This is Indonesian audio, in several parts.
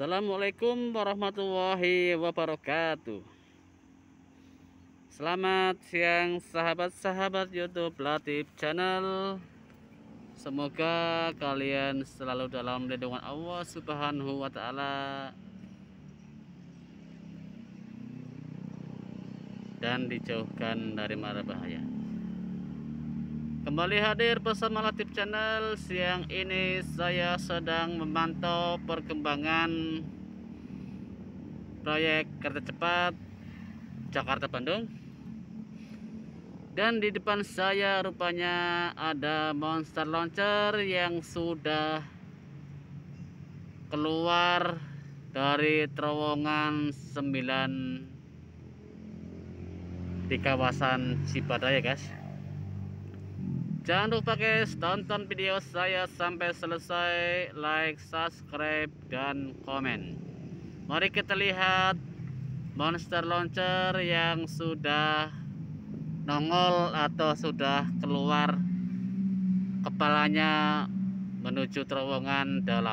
Assalamualaikum warahmatullahi wabarakatuh Selamat siang sahabat-sahabat youtube Latif channel Semoga kalian selalu dalam lindungan Allah subhanahu wa ta'ala Dan dijauhkan dari mara bahaya Kembali hadir bersama Latif Channel Siang ini saya sedang memantau perkembangan Proyek kereta cepat Jakarta-Bandung Dan di depan saya rupanya ada monster launcher yang sudah keluar dari terowongan 9 di kawasan Cipadaya guys Jangan lupa guys, tonton video saya sampai selesai, like, subscribe, dan komen. Mari kita lihat monster launcher yang sudah nongol atau sudah keluar kepalanya menuju terowongan 8.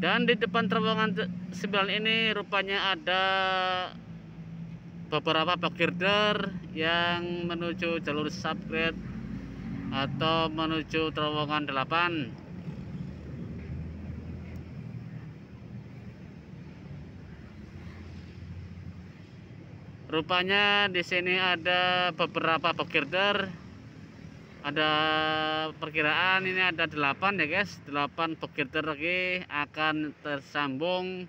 Dan di depan terowongan 9 ini rupanya ada beberapa pekirder yang menuju jalur subgrade atau menuju terowongan 8 Rupanya di sini ada beberapa pekirder Ada perkiraan ini ada 8 ya guys. 8 pekirder lagi akan tersambung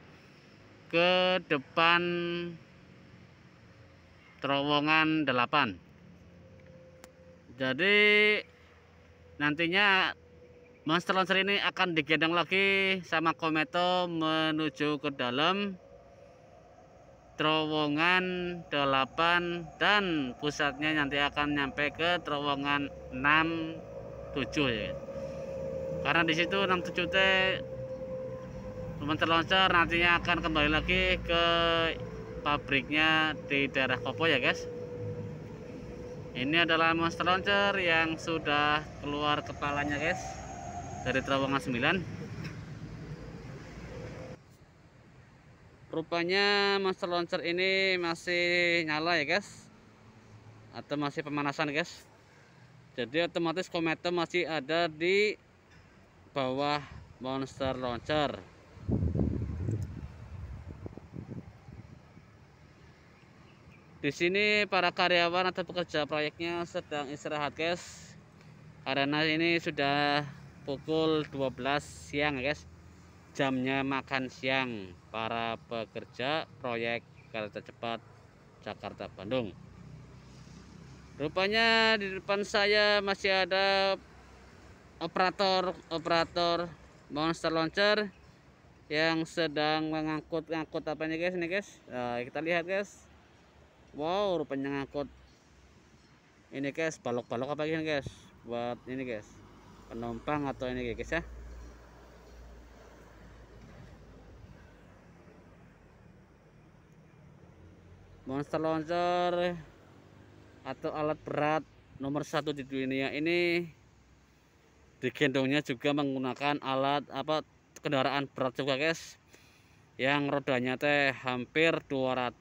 ke depan terowongan 8 jadi nantinya monster launcher ini akan digendong lagi sama kometo menuju ke dalam terowongan 8 dan pusatnya nanti akan nyampe ke terowongan 67 ya karena di situ 67 t monster launcher nantinya akan kembali lagi ke pabriknya di daerah Kopo ya guys ini adalah monster launcher yang sudah keluar kepalanya guys dari terowongan 9 rupanya monster launcher ini masih nyala ya guys atau masih pemanasan guys jadi otomatis kometa masih ada di bawah monster launcher Di sini para karyawan atau pekerja proyeknya sedang istirahat, guys. Karena ini sudah pukul 12 siang, guys. Jamnya makan siang para pekerja proyek kereta cepat Jakarta Bandung. Rupanya di depan saya masih ada operator-operator monster launcher yang sedang mengangkut-angkut apa nih, guys ini guys. Nah, kita lihat guys wow rupanya ngangkut ini guys balok-balok apa ini guys buat ini guys penumpang atau ini guys ya monster launcher atau alat berat nomor satu di dunia ini digendongnya juga menggunakan alat apa kendaraan berat juga guys yang rodanya teh hampir 200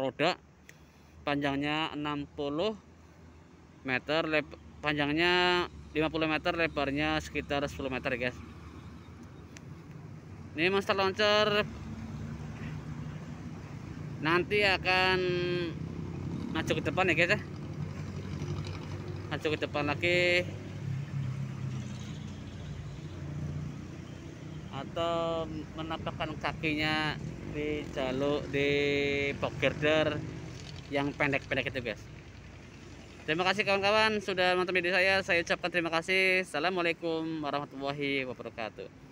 roda panjangnya 60 meter panjangnya 50 meter lebarnya sekitar 10 meter guys ini monster launcher nanti akan maju ke depan ya guys ya maju ke depan lagi atau menapakkan kakinya di jalur di pok yang pendek-pendek itu guys terima kasih kawan-kawan sudah menonton video saya saya ucapkan terima kasih assalamualaikum warahmatullahi wabarakatuh